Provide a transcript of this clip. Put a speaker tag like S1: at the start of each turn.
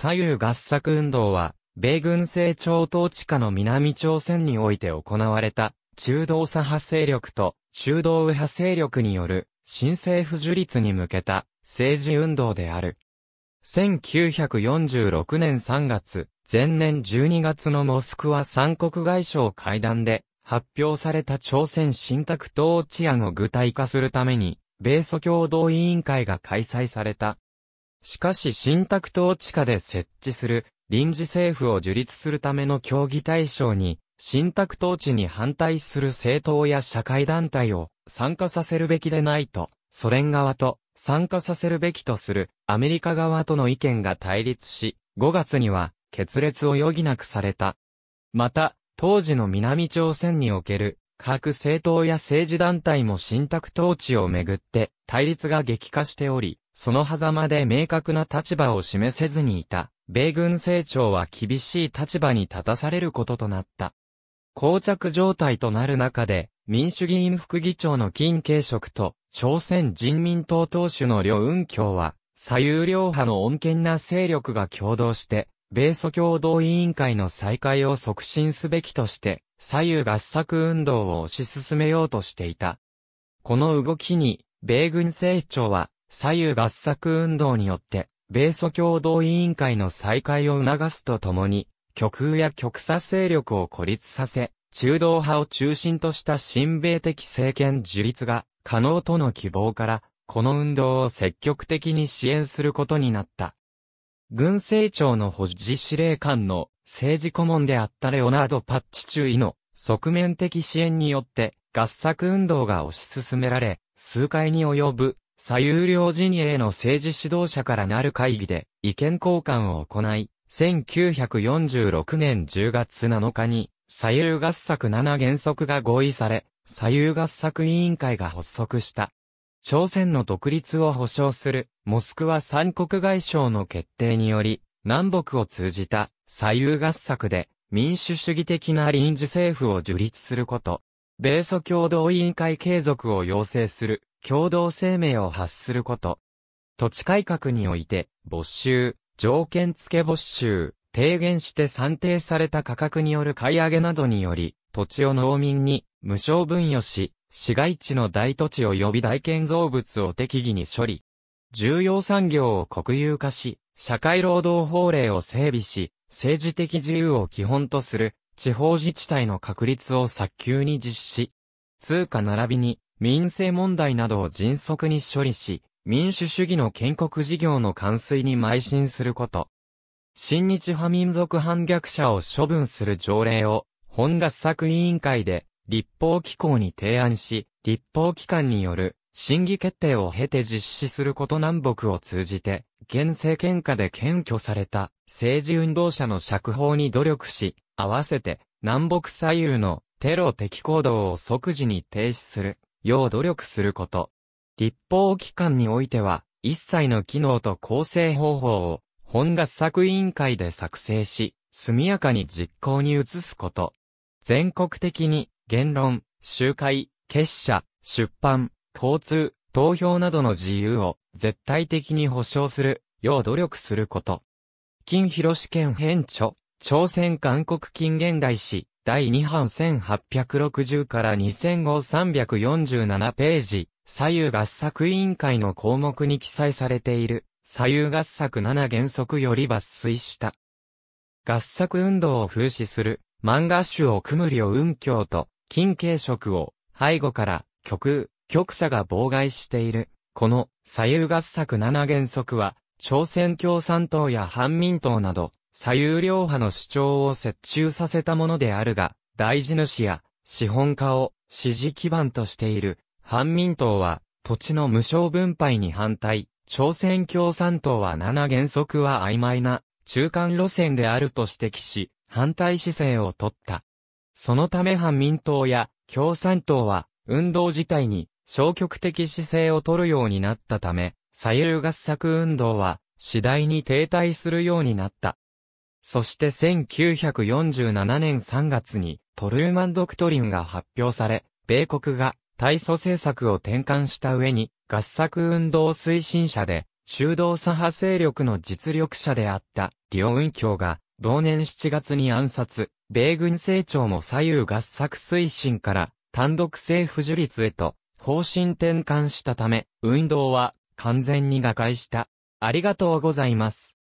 S1: 左右合作運動は、米軍政庁統治下の南朝鮮において行われた、中道左派勢力と中道右派勢力による新政府樹立に向けた政治運動である。1946年3月、前年12月のモスクワ三国外相会談で発表された朝鮮新宅統治案を具体化するために、米ソ共同委員会が開催された。しかし新宅統治下で設置する臨時政府を樹立するための協議対象に、新宅統治に反対する政党や社会団体を参加させるべきでないと、ソ連側と参加させるべきとするアメリカ側との意見が対立し、5月には決裂を余儀なくされた。また、当時の南朝鮮における各政党や政治団体も新宅統治をめぐって対立が激化しており、その狭間で明確な立場を示せずにいた、米軍政庁は厳しい立場に立たされることとなった。膠着状態となる中で、民主議員副議長の金慶職と、朝鮮人民党党首の両雲京は、左右両派の穏健な勢力が共同して、米ソ共同委員会の再開を促進すべきとして、左右合作運動を推し進めようとしていた。この動きに、米軍政庁は、左右合作運動によって、米ソ共同委員会の再開を促すとともに、極右や極左勢力を孤立させ、中道派を中心とした親米的政権樹立が可能との希望から、この運動を積極的に支援することになった。軍政庁の保持司令官の政治顧問であったレオナード・パッチ中尉の側面的支援によって合作運動が推し進められ、数回に及ぶ左右両陣営の政治指導者からなる会議で意見交換を行い、1946年10月7日に左右合作7原則が合意され、左右合作委員会が発足した。朝鮮の独立を保障するモスクワ三国外相の決定により、南北を通じた左右合作で民主主義的な臨時政府を樹立すること、米ソ共同委員会継続を要請する共同声明を発すること。土地改革において、没収、条件付け没収、低減して算定された価格による買い上げなどにより、土地を農民に無償分与し、市街地の大土地及び大建造物を適宜に処理。重要産業を国有化し、社会労働法令を整備し、政治的自由を基本とする地方自治体の確立を早急に実施。通貨並びに民政問題などを迅速に処理し、民主主義の建国事業の完遂に邁進すること。新日派民族反逆者を処分する条例を、本合作委員会で立法機構に提案し、立法機関による審議決定を経て実施すること南北を通じて、現政権下で検挙された政治運動者の釈放に努力し、合わせて南北左右のテロ的行動を即時に停止する。要努力すること。立法機関においては、一切の機能と構成方法を、本合作委員会で作成し、速やかに実行に移すこと。全国的に、言論、集会、結社、出版、交通、投票などの自由を絶対的に保障するよう努力すること。金広試験編著、朝鮮韓国近現代史、第2版1860から205-347ページ、左右合作委員会の項目に記載されている、左右合作7原則より抜粋した。合作運動を風刺する、漫画集をむ両運教と、金継職を、背後から、極、極左が妨害している。この、左右合作7原則は、朝鮮共産党や反民党など、左右両派の主張を折衷させたものであるが、大地主や資本家を支持基盤としている反民党は土地の無償分配に反対、朝鮮共産党は7原則は曖昧な中間路線であると指摘し、反対姿勢を取った。そのため反民党や共産党は運動自体に消極的姿勢を取るようになったため、左右合作運動は次第に停滞するようになった。そして1947年3月にトルーマンドクトリンが発表され、米国が対ソ政策を転換した上に合作運動推進者で中道左派勢力の実力者であったリオキョ教が同年7月に暗殺、米軍成長も左右合作推進から単独政府樹立へと方針転換したため、運動は完全に瓦解した。ありがとうございます。